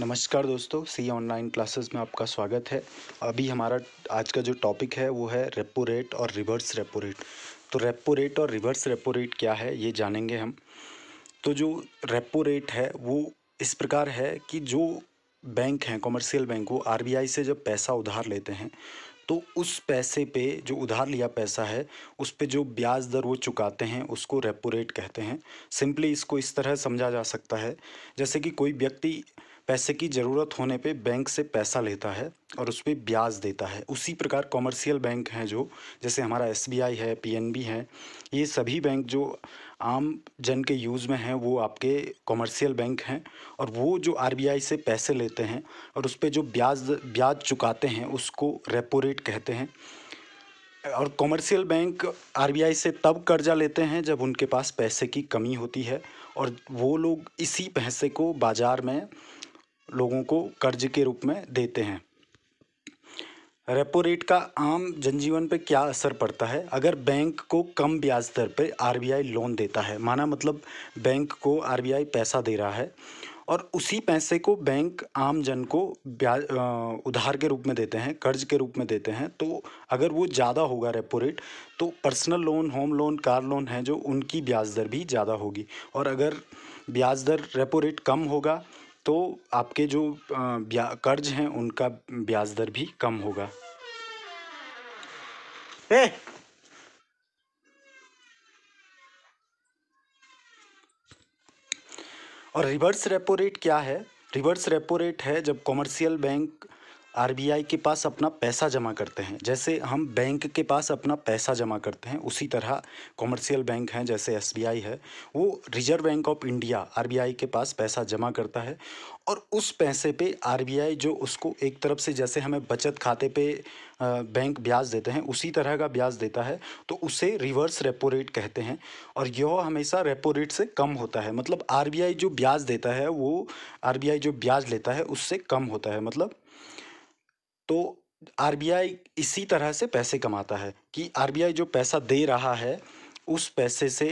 नमस्कार दोस्तों सी online classes में आपका स्वागत है अभी हमारा आज का जो टॉपिक है वो है रेपो रेट और रिवर्स रेपो रेट तो रेपो रेट और रिवर्स रेपो रेट क्या है ये जानेंगे हम तो जो रेपो रेट है वो इस प्रकार है कि जो बैंक हैं कॉमर्शियल बैंक वो आर से जब पैसा उधार लेते हैं तो उस पैसे पे जो उधार लिया पैसा है उस पे जो ब्याज दर वो चुकाते हैं उसको रेपो रेट कहते हैं सिंपली इसको इस तरह समझा जा सकता है जैसे कि कोई व्यक्ति पैसे की ज़रूरत होने पे बैंक से पैसा लेता है और उस पर ब्याज देता है उसी प्रकार कॉमर्शियल बैंक हैं जो जैसे हमारा एस है पी है ये सभी बैंक जो आम जन के यूज़ में हैं वो आपके कॉमर्शियल बैंक हैं और वो जो आर से पैसे लेते हैं और उस पर जो ब्याज ब्याज चुकाते हैं उसको रेपो रेट कहते हैं और कॉमर्शियल बैंक आर से तब कर्जा लेते हैं जब उनके पास पैसे की कमी होती है और वो लोग इसी पैसे को बाज़ार में लोगों को कर्ज के रूप में देते हैं रेपो रेट का आम जनजीवन पर क्या असर पड़ता है अगर बैंक को कम ब्याज दर पर आरबीआई लोन देता है माना मतलब बैंक को आरबीआई पैसा दे रहा है और उसी पैसे को बैंक आम जन को ब्याज उधार के रूप में देते हैं कर्ज के रूप में देते हैं तो अगर वो ज़्यादा होगा रेपो रेट तो personal loan home loan car loan है जो उनकी ब्याज दर भी ज़्यादा होगी और अगर ब्याज दर रेपो रेट कम होगा तो आपके जो कर्ज हैं उनका ब्याज दर भी कम होगा ए! और रिवर्स रेपो रेट क्या है रिवर्स रेपो रेट है जब कॉमर्शियल बैंक आरबीआई के पास अपना पैसा जमा करते हैं जैसे हम बैंक के पास अपना पैसा जमा करते हैं उसी तरह कॉमर्शियल बैंक हैं जैसे एसबीआई है वो Reserve Bank of India RBI के पास पैसा जमा करता है और उस पैसे पे आरबीआई जो उसको एक तरफ से जैसे हमें बचत खाते पे बैंक ब्याज देते हैं उसी तरह का ब्याज देता है तो उसे रिवर्स रेपो रेट कहते हैं और यह हमेशा रेपो रेट से कम होता है मतलब आरबीआई जो ब्याज देता है वो आरबीआई जो ब्याज लेता है उससे कम होता है मतलब तो आर इसी तरह से पैसे कमाता है कि आर जो पैसा दे रहा है उस पैसे से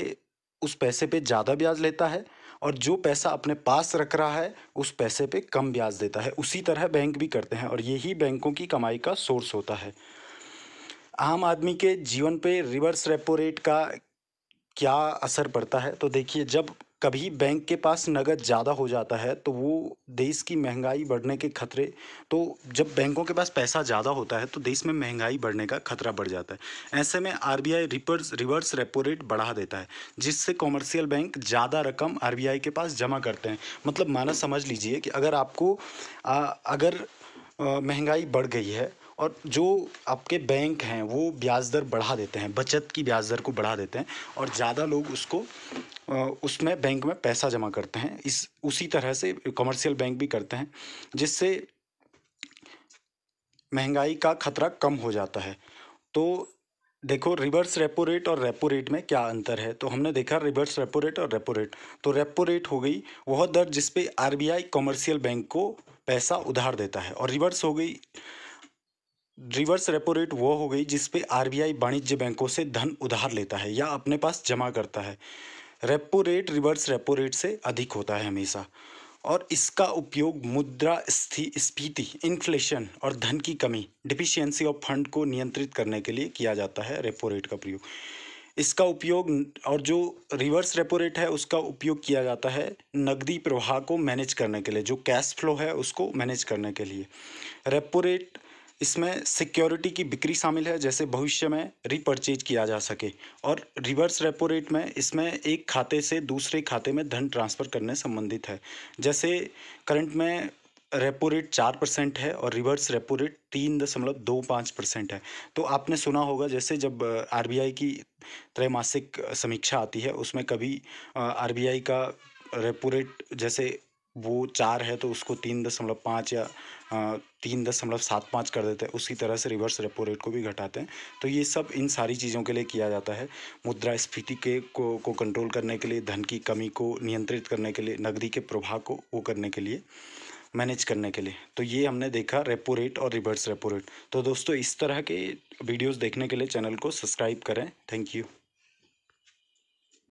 उस पैसे पे ज़्यादा ब्याज लेता है और जो पैसा अपने पास रख रहा है उस पैसे पे कम ब्याज देता है उसी तरह बैंक भी करते हैं और यही बैंकों की कमाई का सोर्स होता है आम आदमी के जीवन पे रिवर्स रेपो रेट का क्या असर पड़ता है तो देखिए जब कभी बैंक के पास नगद ज़्यादा हो जाता है तो वो देश की महंगाई बढ़ने के खतरे तो जब बैंकों के पास पैसा ज़्यादा होता है तो देश में महंगाई बढ़ने का खतरा बढ़ जाता है ऐसे में R B I reverse reverse repo rate बढ़ा देता है जिससे कॉमर्शियल बैंक ज़्यादा रकम आर बी आई के पास जमा करते हैं मतलब माना समझ लीजिए कि अगर आपको आ, अगर महंगाई बढ़ गई है और जो आपके बैंक हैं वो ब्याज दर बढ़ा देते हैं बचत की ब्याज दर को बढ़ा देते हैं और ज़्यादा लोग उसको उसमें बैंक में पैसा जमा करते हैं इस उसी तरह से कमर्शियल बैंक भी करते हैं जिससे महंगाई का खतरा कम हो जाता है तो देखो रिवर्स रेपो रेट और रेपो रेट में क्या अंतर है तो हमने देखा रिवर्स रेपो रेट और रेपो रेट तो रेपो रेट हो गई वह दर जिस पे आरबीआई कमर्शियल बैंक को पैसा उधार देता है और रिवर्स हो गई रिवर्स रेपो रेट वो हो गई जिस पे आरबीआई वाणिज्य बैंकों से धन उधार लेता है या अपने पास जमा करता है repo rate reverse repo rate से अधिक होता है हमेशा और इसका उपयोग मुद्रा स्फीति इन्फ्लेशन और धन की कमी डिफिशियंसी ऑफ फंड को नियंत्रित करने के लिए किया जाता है रेपो रेट का प्रयोग इसका उपयोग और जो रिवर्स रेपो रेट है उसका उपयोग किया जाता है नकदी प्रवाह को मैनेज करने के लिए जो कैश फ्लो है उसको मैनेज करने के लिए रेपो रेट इसमें सिक्योरिटी की बिक्री शामिल है जैसे भविष्य में रिपर्चेज किया जा सके और रिवर्स रेपो रेट में इसमें एक खाते से दूसरे खाते में धन ट्रांसफ़र करने संबंधित है जैसे करंट में रेपो रेट चार परसेंट है और रिवर्स रेपो रेट तीन दशमलव दो पाँच परसेंट है तो आपने सुना होगा जैसे जब आरबीआई की त्रैमासिक समीक्षा आती है उसमें कभी आरबीआई का रेपो रेट जैसे वो चार है तो उसको तीन दशमलव पाँच या तीन दशमलव सात पाँच कर देते हैं उसी तरह से रिवर्स रेपो रेट को भी घटाते हैं तो ये सब इन सारी चीज़ों के लिए किया जाता है मुद्रास्फीति के को को कंट्रोल करने के लिए धन की कमी को नियंत्रित करने के लिए नकदी के प्रभाव को वो करने के लिए मैनेज करने के लिए तो ये हमने देखा रेपो रेट और रिवर्स रेपो रेट तो दोस्तों इस तरह के वीडियोज़ देखने के लिए चैनल को सब्सक्राइब करें थैंक यू